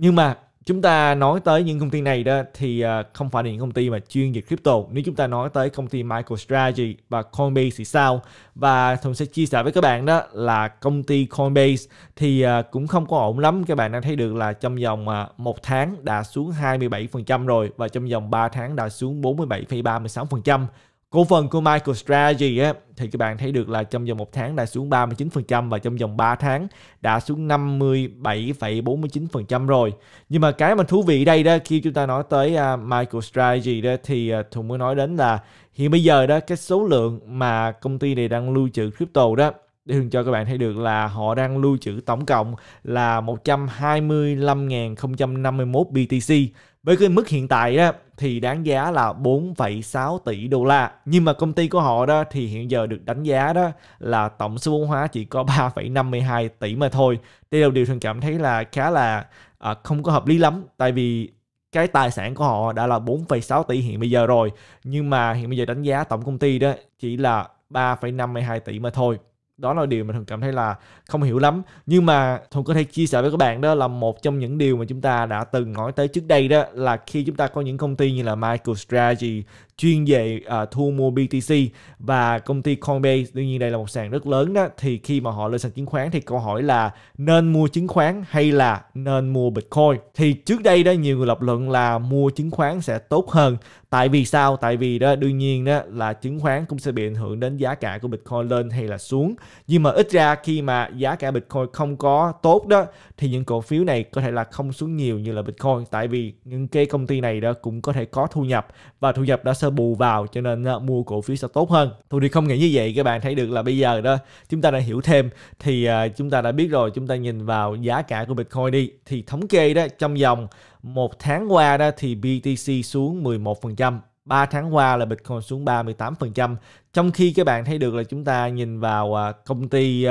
nhưng mà chúng ta nói tới những công ty này đó thì à, không phải là những công ty mà chuyên về crypto nếu chúng ta nói tới công ty MicroStrategy và Coinbase thì sao và Thùng sẽ chia sẻ với các bạn đó là công ty Coinbase thì à, cũng không có ổn lắm các bạn đang thấy được là trong vòng à, một tháng đã xuống 27% rồi và trong vòng 3 tháng đã xuống 47,36% Cổ phần của MicroStrategy á, thì các bạn thấy được là trong vòng một tháng đã xuống 39% và trong vòng 3 tháng đã xuống 57,49% rồi. Nhưng mà cái mà thú vị đây đó khi chúng ta nói tới uh, à, MicroStrategy đó thì uh, à, Thùng mới nói đến là hiện bây giờ đó cái số lượng mà công ty này đang lưu trữ crypto đó để Hường cho các bạn thấy được là họ đang lưu trữ tổng cộng là 125.051 BTC. Với cái mức hiện tại đó thì đáng giá là 4,6 tỷ đô la. Nhưng mà công ty của họ đó thì hiện giờ được đánh giá đó là tổng số vốn hóa chỉ có 3,52 tỷ mà thôi. Đây là điều thường cảm thấy là khá là à, không có hợp lý lắm tại vì cái tài sản của họ đã là 4,6 tỷ hiện bây giờ rồi nhưng mà hiện bây giờ đánh giá tổng công ty đó chỉ là 3,52 tỷ mà thôi đó là điều mà thường cảm thấy là không hiểu lắm nhưng mà thường có thể chia sẻ với các bạn đó là một trong những điều mà chúng ta đã từng nói tới trước đây đó là khi chúng ta có những công ty như là MicroStrategy chuyên về uh, thu mua BTC và công ty Coinbase đương nhiên đây là một sàn rất lớn đó thì khi mà họ lên sàn chứng khoán thì câu hỏi là nên mua chứng khoán hay là nên mua Bitcoin thì trước đây đó nhiều người lập luận là mua chứng khoán sẽ tốt hơn tại vì sao tại vì đó đương nhiên đó là chứng khoán cũng sẽ bị ảnh hưởng đến giá cả của Bitcoin lên hay là xuống nhưng mà ít ra khi mà giá cả Bitcoin không có tốt đó thì những cổ phiếu này có thể là không xuống nhiều như là Bitcoin tại vì những cái công ty này đó cũng có thể có thu nhập và thu nhập đã sơ bù vào cho nên ờ, mua cổ phiếu sẽ tốt hơn tôi thì không nghĩ như vậy các bạn thấy được là bây giờ đó chúng ta đã hiểu thêm thì ờ, chúng ta đã biết rồi chúng ta nhìn vào giá cả của bitcoin đi thì thống kê đó trong vòng một tháng qua đó thì BTC xuống 11%, 3 tháng qua là Bitcoin xuống 38%. Trong khi các bạn thấy được là chúng ta nhìn vào ờ, công ty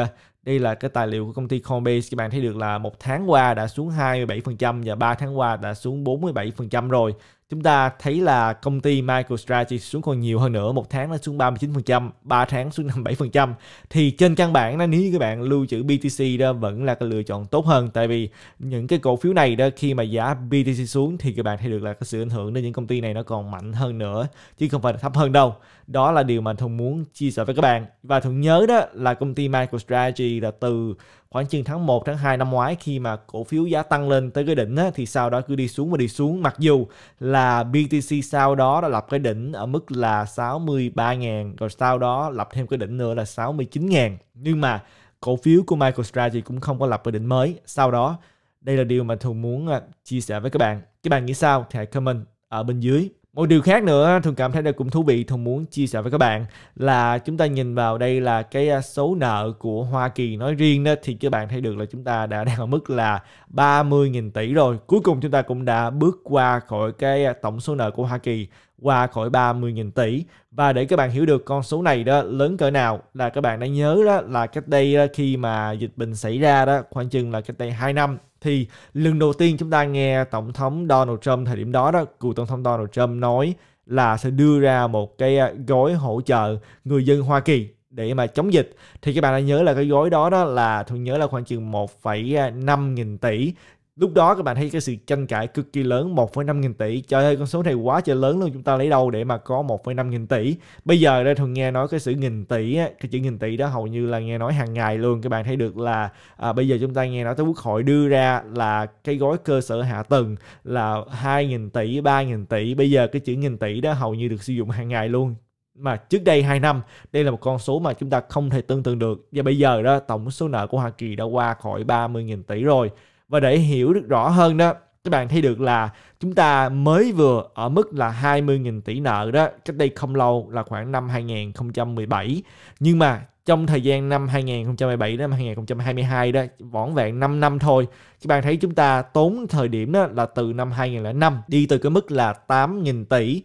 đây là cái tài liệu của công ty Coinbase các bạn thấy được là một tháng qua đã xuống 27% và 3 tháng qua đã xuống 47% rồi chúng ta thấy là công ty MicroStrategy xuống còn nhiều hơn nữa một tháng nó xuống 39% 3 tháng xuống 57% thì trên căn bản nó nếu như các bạn lưu trữ BTC đó vẫn là cái lựa chọn tốt hơn tại vì những cái cổ phiếu này đó khi mà giá BTC xuống thì các bạn thấy được là cái sự ảnh hưởng đến những công ty này nó còn mạnh hơn nữa chứ không phải là thấp hơn đâu đó là điều mà Thông muốn chia sẻ với các bạn và Thông nhớ đó là công ty MicroStrategy là từ khoảng chừng tháng 1, tháng 2 năm ngoái khi mà cổ phiếu giá tăng lên tới cái đỉnh á, thì sau đó cứ đi xuống và đi xuống mặc dù là BTC sau đó đã lập cái đỉnh ở mức là 63.000 rồi sau đó lập thêm cái đỉnh nữa là 69.000 nhưng mà cổ phiếu của MicroStrategy cũng không có lập cái đỉnh mới sau đó đây là điều mà thường muốn à, chia sẻ với các bạn các bạn nghĩ sao thì hãy comment ở bên dưới một điều khác nữa thường cảm thấy đây cũng thú vị thường muốn chia sẻ với các bạn là chúng ta nhìn vào đây là cái à, số nợ của Hoa Kỳ nói riêng đó thì các bạn thấy được là chúng ta đã đang ở mức là 30.000 tỷ rồi. Cuối cùng chúng ta cũng đã bước qua khỏi cái à, tổng số nợ của Hoa Kỳ qua khỏi 30.000 tỷ và để các bạn hiểu được con số này đó lớn cỡ nào là các bạn đã nhớ đó là cách đây à, khi mà dịch bệnh xảy ra đó khoảng chừng là cách đây 2 năm thì lần đầu tiên chúng ta nghe tổng thống Donald Trump thời điểm đó đó cựu tổng thống Donald Trump nói là sẽ đưa ra một cái ờ, gói hỗ trợ người dân Hoa Kỳ để mà chống dịch thì các bạn đã nhớ là cái gói đó đó là tôi nhớ là khoảng chừng 1,5 ờ, nghìn tỷ lúc đó các bạn thấy cái sự tranh cãi cực kỳ lớn 1,5 nghìn tỷ trời ơi con số này quá trời lớn luôn chúng ta lấy đâu để mà có 1,5 nghìn tỷ bây giờ đây thường nghe nói cái sự nghìn tỷ á, cái chữ nghìn tỷ đó hầu như là nghe nói hàng ngày luôn các bạn thấy được là à, bây giờ chúng ta nghe nói tới quốc hội đưa ra là cái gói cơ sở hạ tầng là 2 nghìn tỷ 3 nghìn tỷ bây giờ cái chữ nghìn tỷ đó hầu như được sử dụng hàng ngày luôn mà trước đây 2 năm đây là một con số mà chúng ta không thể tương tự được và bây giờ đó tổng số nợ của Hoa Kỳ đã qua khỏi 30.000 tỷ rồi và để hiểu được rõ hơn đó, các bạn thấy được là chúng ta mới vừa ở mức là 20.000 tỷ nợ đó, cách đây không lâu là khoảng năm 2017. Nhưng mà trong thời gian năm 2017 đến năm 2022 đó, vỏn vẹn 5 năm thôi. Các bạn thấy chúng ta tốn thời điểm đó là từ năm 2005 đi từ cái mức là 8.000 tỷ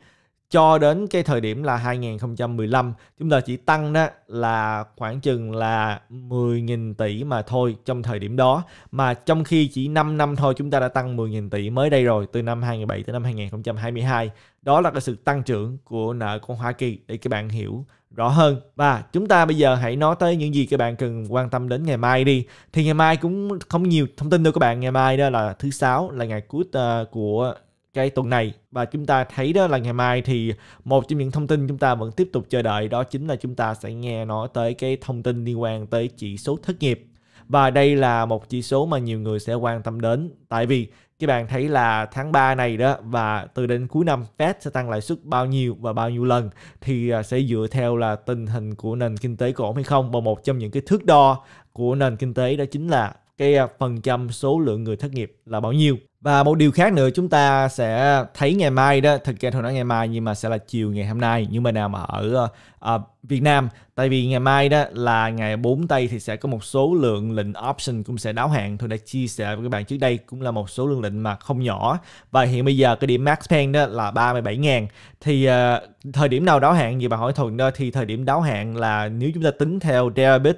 cho đến cái thời điểm là 2015 chúng ta chỉ tăng đó là khoảng chừng là 10.000 tỷ mà thôi trong thời điểm đó mà trong khi chỉ 5 năm thôi chúng ta đã tăng 10.000 tỷ mới đây rồi từ năm 2007 tới năm 2022 đó là cái sự tăng trưởng của nợ của Hoa Kỳ để các bạn hiểu rõ hơn và chúng ta bây giờ hãy nói tới những gì các bạn cần quan tâm đến ngày mai đi thì ngày mai cũng không nhiều thông tin đâu các bạn ngày mai đó là thứ sáu là ngày cuối ờ, của cái tuần này và chúng ta thấy đó là ngày mai thì một trong những thông tin chúng ta vẫn tiếp tục chờ đợi đó chính là chúng ta sẽ nghe nói tới cái thông tin liên quan tới chỉ số thất nghiệp và đây là một chỉ số mà nhiều người sẽ quan tâm đến tại vì các bạn thấy là tháng 3 này đó và từ đến cuối năm Fed sẽ tăng lãi suất bao nhiêu và bao nhiêu lần thì à, sẽ dựa theo là tình hình của nền kinh tế có ổn hay không và một trong những cái thước đo của nền kinh tế đó chính là cái à, phần trăm số lượng người thất nghiệp là bao nhiêu và một điều khác nữa chúng ta sẽ thấy ngày mai đó, thực ra thôi nói ngày mai nhưng mà sẽ là chiều ngày hôm nay nhưng mà nào mà ở uh, Việt Nam tại vì ngày mai đó là ngày 4 tây thì sẽ có một số lượng lệnh option cũng sẽ đáo hạn thôi đã chia sẻ với các bạn trước đây cũng là một số lượng lệnh mà không nhỏ và hiện bây giờ cái điểm max pen đó là 37.000 thì uh, thời điểm nào đáo hạn gì bạn hỏi thuận đó thì thời điểm đáo hạn là nếu chúng ta tính theo Deribit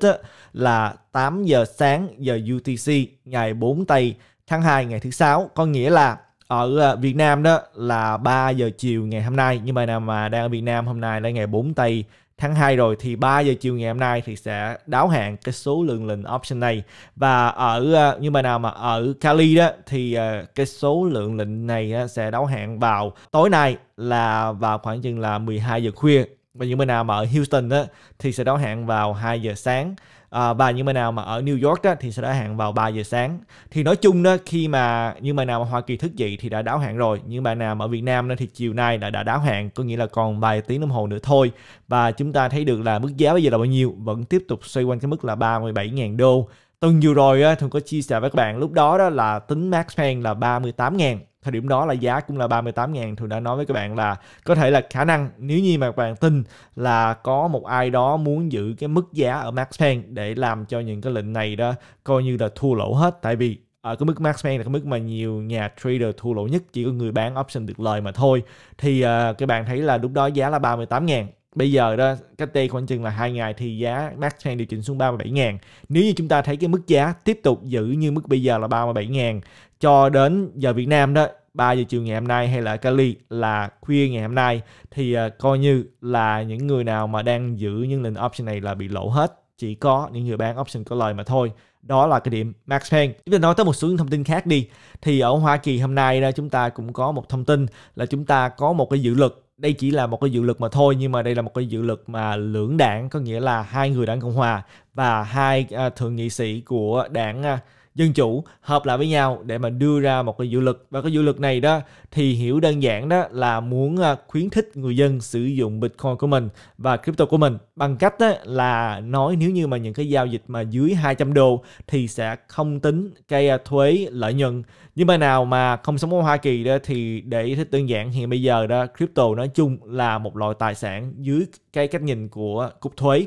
là 8 giờ sáng giờ UTC ngày 4 tây tháng 2 ngày thứ sáu có nghĩa là ở ờ, Việt Nam đó là 3 giờ chiều ngày hôm nay nhưng mà nào mà đang ở Việt Nam hôm nay là ngày 4 tây tháng 2 rồi thì 3 giờ chiều ngày hôm nay thì sẽ đáo hạn cái số lượng lệnh option này và ở ờ, như bài nào mà ở Cali đó thì ờ, cái số lượng lệnh này sẽ đáo hạn vào tối nay là vào khoảng chừng là 12 giờ khuya và những bên nào mà ở Houston đó, thì sẽ đáo hạn vào 2 giờ sáng à, và những bài nào mà ở New York đó thì sẽ đáo hạn vào 3 giờ sáng thì nói chung đó khi mà những bài nào mà Hoa Kỳ thức dậy thì đã đáo hạn rồi nhưng bài nào mà ở Việt Nam đó thì chiều nay đã đã đáo hạn có nghĩa là còn vài tiếng đồng hồ nữa thôi và chúng ta thấy được là mức giá bây giờ là bao nhiêu vẫn tiếp tục xoay quanh cái mức là 37.000 đô tuần vừa rồi á, thường có chia sẻ với các bạn lúc đó đó là tính max paying là 38.000 thời điểm đó là giá cũng là 38 ngàn thường đã nói với các bạn là có thể là khả năng nếu như mà các bạn tin là có một ai đó muốn giữ cái mức giá ở Max pen để làm cho những cái lệnh này đó coi như là thua lỗ hết tại vì ở ờ, cái mức max pen là cái mức mà nhiều nhà trader thua lỗ nhất chỉ có người bán option được lời mà thôi thì uh, các bạn thấy là lúc đó giá là 38 ngàn bây giờ đó cách đây khoảng chừng là hai ngày thì giá Max Trang điều chỉnh xuống 37 ngàn nếu như chúng ta thấy cái mức giá tiếp tục giữ như mức bây giờ là 37 ngàn cho đến giờ Việt Nam đó 3 giờ chiều ngày hôm nay hay là Cali là khuya ngày hôm nay thì ờ, coi như là những người nào mà đang giữ những lệnh option này là bị lỗ hết chỉ có những người bán option có lời mà thôi đó là cái điểm Max Payne. Chúng ta nói tới một số thông tin khác đi. Thì ở Hoa Kỳ hôm nay đó chúng ta cũng có một thông tin là chúng ta có một cái dự luật đây chỉ là một cái dự luật mà thôi nhưng mà đây là một cái dự luật mà lưỡng đảng có nghĩa là hai người đảng cộng hòa và hai uh, thượng nghị sĩ của đảng uh, dân chủ hợp lại với nhau để mà đưa ra một cái dự luật và cái dự luật này đó thì hiểu đơn giản đó là muốn à, khuyến khích người dân sử dụng Bitcoin của mình và crypto của mình bằng cách đó là nói nếu như mà những cái giao dịch mà dưới 200 đô thì sẽ không tính cái à, thuế lợi nhuận nhưng mà nào mà không sống ở Hoa Kỳ đó thì để thích đơn giản hiện bây giờ đó crypto nói chung là một loại tài sản dưới cái cách nhìn của cục thuế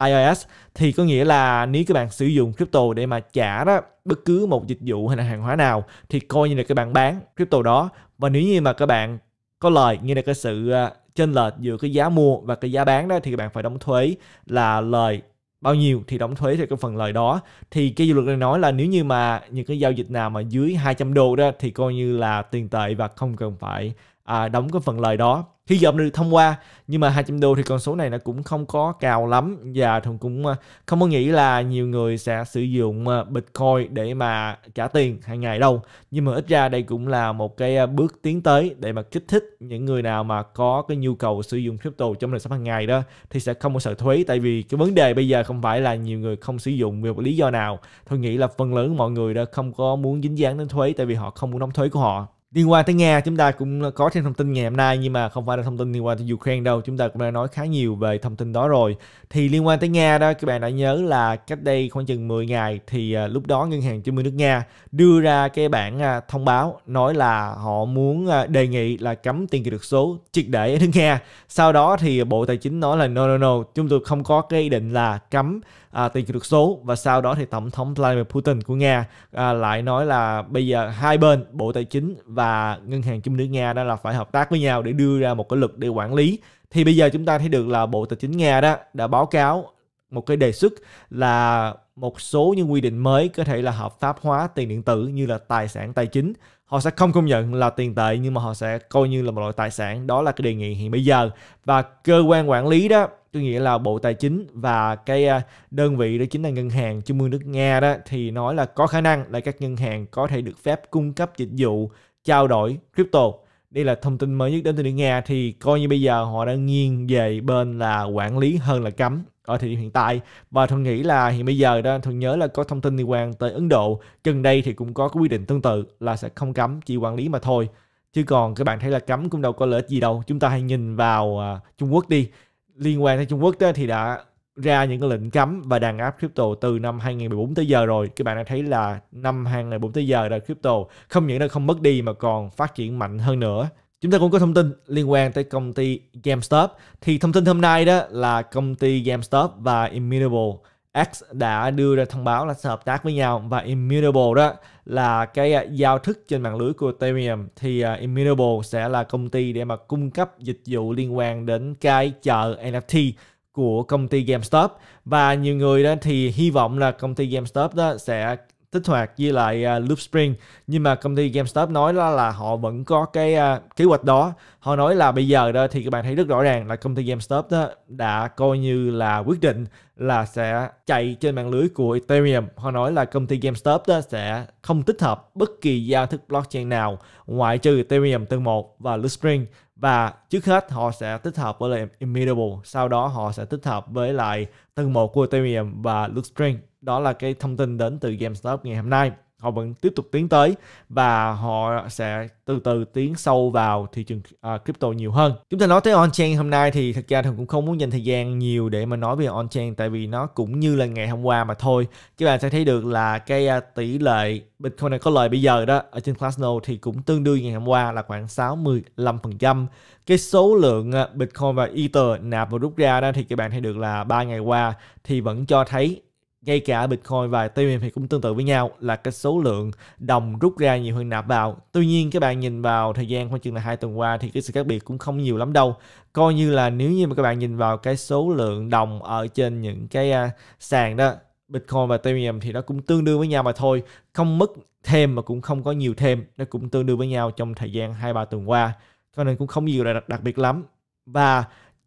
IIS thì có nghĩa là nếu các bạn sử dụng crypto để mà trả đó bất cứ một dịch vụ hay là hàng hóa nào thì coi như là các bạn bán crypto đó và nếu như mà các bạn có lời như là cái sự ờ, chênh lệch giữa cái giá mua và cái giá bán đó thì các bạn phải đóng thuế là lời bao nhiêu thì đóng thuế theo cái phần lời đó thì cái dự luật này nói là nếu như mà những cái giao dịch nào mà dưới 200 đô đó thì coi như là tiền tệ và không cần phải à, đóng cái phần lời đó hy vọng được thông qua nhưng mà 200 đô thì con số này nó cũng không có cao lắm và thường cũng à, không có nghĩ là nhiều người sẽ sử dụng à, bitcoin để mà trả tiền hàng ngày đâu nhưng mà ít ra đây cũng là một cái à, bước tiến tới để mà kích thích những người nào mà có cái nhu cầu sử dụng crypto trong đời sống hàng ngày đó thì sẽ không có sợ thuế tại vì cái vấn đề bây giờ không phải là nhiều người không sử dụng vì một lý do nào tôi nghĩ là phần lớn mọi người đó không có muốn dính dáng đến thuế tại vì họ không muốn đóng thuế của họ liên quan tới Nga chúng ta cũng có thêm thông tin ngày hôm nay nhưng mà không phải là thông tin liên quan tới Ukraine đâu chúng ta cũng đã nói khá nhiều về thông tin đó rồi thì liên quan tới Nga đó các bạn đã nhớ là cách đây khoảng chừng 10 ngày thì à, lúc đó ngân hàng trung ương nước Nga đưa ra cái bản à, thông báo nói là họ muốn à, đề nghị là cấm tiền kỹ thuật số triệt để ở nước Nga sau đó thì Bộ Tài chính nói là no no no chúng tôi không có cái ý định là cấm à, tiền kỹ thuật số và sau đó thì tổng thống Vladimir Putin của Nga à, lại nói là bây giờ hai bên Bộ Tài chính và Ngân hàng Trung nước Nga đó là phải hợp tác với nhau để đưa ra một cái lực để quản lý thì bây giờ chúng ta thấy được là Bộ Tài chính Nga đó đã báo cáo một cái đề xuất là một số những quy định mới có thể là hợp pháp hóa tiền điện tử như là tài sản tài chính họ sẽ không công nhận là tiền tệ nhưng mà họ sẽ coi như là một loại tài sản đó là cái đề nghị hiện bây giờ và cơ quan quản lý đó tôi nghĩ là Bộ Tài chính và cái à, đơn vị đó chính là ngân hàng trung ương nước Nga đó thì nói là có khả năng là các ngân hàng có thể được phép cung cấp dịch vụ trao đổi crypto. Đây là thông tin mới nhất đến từ nước Nga thì coi như bây giờ họ đang nghiêng về bên là quản lý hơn là cấm ở thời điểm hiện tại và tôi nghĩ là hiện bây giờ đó tôi nhớ là có thông tin liên quan tới Ấn Độ gần đây thì cũng có quy định tương tự là sẽ không cấm chỉ quản lý mà thôi chứ còn các bạn thấy là cấm cũng đâu có lợi ích gì đâu chúng ta hãy nhìn vào uh, Trung Quốc đi liên quan tới Trung Quốc đó thì đã ra những cái lệnh cấm và đàn áp crypto từ năm 2014 tới giờ rồi. Các bạn đã thấy là năm 2014 tới giờ là crypto không những là không mất đi mà còn phát triển mạnh hơn nữa. Chúng ta cũng có thông tin liên quan tới công ty GameStop. Thì thông tin hôm nay đó là công ty GameStop và Immutable X đã đưa ra thông báo là sẽ hợp tác với nhau và Immutable đó là cái à, giao thức trên mạng lưới của Ethereum thì à, Immutable sẽ là công ty để mà cung cấp dịch vụ liên quan đến cái chợ NFT của công ty GameStop và nhiều người đó thì hy vọng là công ty GameStop đó sẽ tích hoạt với lại uh, Loop Spring nhưng mà công ty GameStop nói là, là họ vẫn có cái uh, kế hoạch đó họ nói là bây giờ đó thì các bạn thấy rất rõ ràng là công ty GameStop đó đã coi như là quyết định là sẽ chạy trên mạng lưới của Ethereum họ nói là công ty GameStop đó sẽ không tích hợp bất kỳ giao thức blockchain nào ngoại trừ Ethereum tương một và Loop Spring và trước hết họ sẽ tích hợp với lại Immutable sau đó họ sẽ tích hợp với lại tương một của Ethereum và Loop Spring đó là cái thông tin đến từ GameStop ngày hôm nay họ vẫn tiếp tục tiến tới và họ sẽ từ từ tiến sâu vào thị trường à, crypto nhiều hơn. Chúng ta nói tới on-chain hôm nay thì thật ra thường cũng không muốn dành thời gian nhiều để mà nói về on-chain tại vì nó cũng như là ngày hôm qua mà thôi. Các bạn sẽ thấy được là cái à, tỷ lệ Bitcoin này có lời bây giờ đó ở trên Glassnode thì cũng tương đương ngày hôm qua là khoảng 65%. Cái số lượng à, Bitcoin và Ether nạp và rút ra đó thì các bạn thấy được là ba ngày qua thì vẫn cho thấy ngay cả Bitcoin và Ethereum thì cũng tương tự với nhau là cái số lượng đồng rút ra nhiều hơn nạp vào. Tuy nhiên các bạn nhìn vào thời gian khoảng chừng là hai tuần qua thì cái sự khác biệt cũng không nhiều lắm đâu. Coi như là nếu như mà các bạn nhìn vào cái số lượng đồng ở trên những cái uh, sàn đó Bitcoin và Ethereum thì nó cũng tương đương với nhau mà thôi, không mất thêm mà cũng không có nhiều thêm, nó cũng tương đương với nhau trong thời gian 2 3 tuần qua. Cho nên cũng không nhiều là đặc, đặc biệt lắm. Và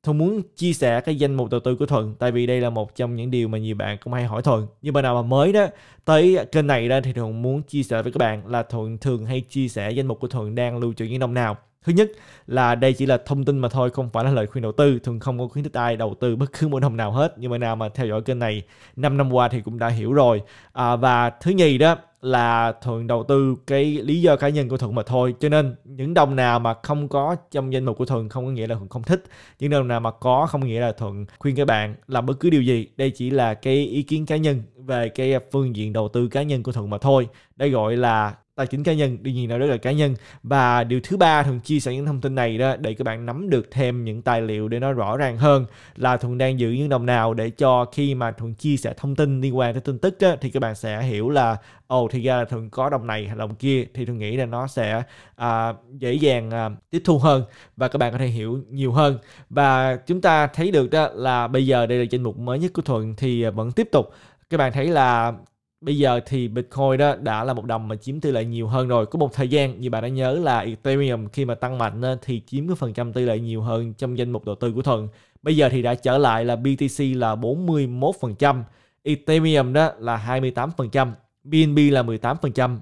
Thuận muốn chia sẻ cái danh mục đầu tư của Thuận tại vì đây là một trong những điều mà nhiều bạn cũng hay hỏi Thuận. Nhưng bạn nào mà mới đó tới kênh này đó thì Thuận muốn chia sẻ với các bạn là Thuận thường hay chia sẻ danh mục của Thuận đang lưu trữ những đồng nào. Thứ nhất là đây chỉ là thông tin mà thôi, không phải là lời khuyên đầu tư, thường không có khuyến khích ai đầu tư bất cứ môn đồng nào hết. Nhưng mà nào mà theo dõi kênh này 5 năm qua thì cũng đã hiểu rồi. À, và thứ nhì đó là thường đầu tư cái lý do cá nhân của thuận mà thôi cho nên những đồng nào mà không có trong danh mục của thuận không có nghĩa là thuận không thích những đồng nào mà có không nghĩa là thuận khuyên các bạn làm bất cứ điều gì đây chỉ là cái ý kiến cá nhân về cái phương diện đầu tư cá nhân của thuận mà thôi đây gọi là tài chính cá nhân đương nhiên là đó là cá nhân và điều thứ ba thường chia sẻ những thông tin này đó để các bạn nắm được thêm những tài liệu để nó rõ ràng hơn là thuận đang giữ những đồng nào để cho khi mà thuận chia sẻ thông tin liên quan tới tin tức đó, thì các bạn sẽ hiểu là ồ oh, thì ra là thường có đồng này hay đồng kia thì thuận nghĩ là nó sẽ à, dễ dàng à, tiếp thu hơn và các bạn có thể hiểu nhiều hơn và chúng ta thấy được đó là bây giờ đây là danh mục mới nhất của thuận thì à, vẫn tiếp tục các bạn thấy là bây giờ thì Bitcoin đó đã là một đồng mà chiếm tỷ lệ nhiều hơn rồi. Có một thời gian như bạn đã nhớ là Ethereum khi mà tăng mạnh thì chiếm cái phần trăm tỷ lệ nhiều hơn trong danh mục đầu tư của Thuận. Bây giờ thì đã trở lại là BTC là 41%, Ethereum đó là 28%, BNB là 18%,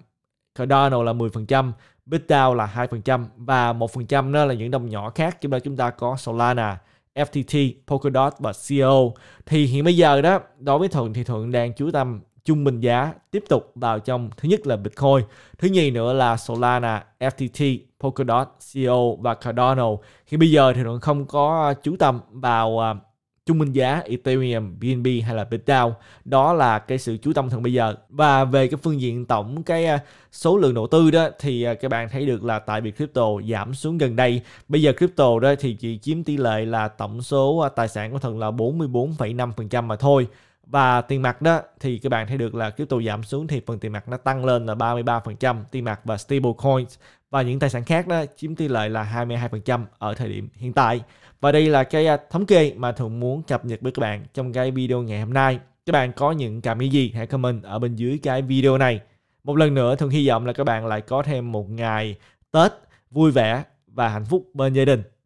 Cardano là 10%, BitDAO là 2% và 1% đó là những đồng nhỏ khác chúng ta chúng ta có Solana, FTT, Polkadot và CO. Thì hiện bây giờ đó, đối với Thuận thì Thuận đang chú tâm trung bình giá tiếp tục vào trong thứ nhất là Bitcoin, thứ nhì nữa là Solana, FTT, Polkadot, CO e và Cardano. Khi bây giờ thì nó không có chú tâm vào à, trung bình giá Ethereum, BNB hay là Bitcoin. Đó là cái sự chú tâm thần bây giờ. Và về cái phương diện tổng cái à, số lượng đầu tư đó thì à, các bạn thấy được là tại vì crypto giảm xuống gần đây. Bây giờ crypto đó thì chỉ chiếm tỷ lệ là tổng số tài sản của thần là 44,5% mà thôi và tiền mặt đó thì các bạn thấy được là crypto giảm xuống thì phần tiền mặt nó tăng lên là 33% tiền mặt và stable coins và những tài sản khác đó chiếm tỷ lệ là 22% ở thời điểm hiện tại. Và đây là cái à, thống kê mà thường muốn cập nhật với các bạn trong cái video ngày hôm nay. Các bạn có những cảm nghĩ gì hãy comment ở bên dưới cái video này. Một lần nữa thường hy vọng là các bạn lại có thêm một ngày Tết vui vẻ và hạnh phúc bên gia đình.